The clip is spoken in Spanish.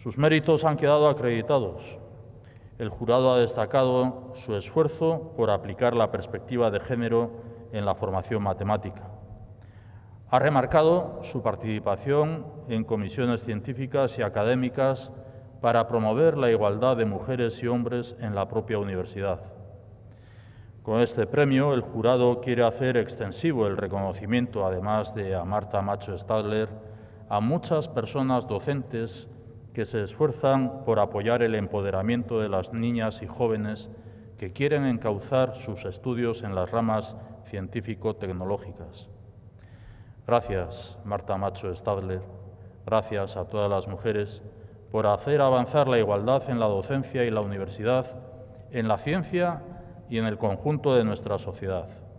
Sus méritos han quedado acreditados. El jurado ha destacado su esfuerzo por aplicar la perspectiva de género en la formación matemática. Ha remarcado su participación en comisiones científicas y académicas para promover la igualdad de mujeres y hombres en la propia universidad. Con este premio, el jurado quiere hacer extensivo el reconocimiento, además de a Marta Macho Stadler, a muchas personas docentes que se esfuerzan por apoyar el empoderamiento de las niñas y jóvenes que quieren encauzar sus estudios en las ramas científico-tecnológicas. Gracias, Marta Macho Stadler, gracias a todas las mujeres por hacer avanzar la igualdad en la docencia y la universidad, en la ciencia y en el conjunto de nuestra sociedad.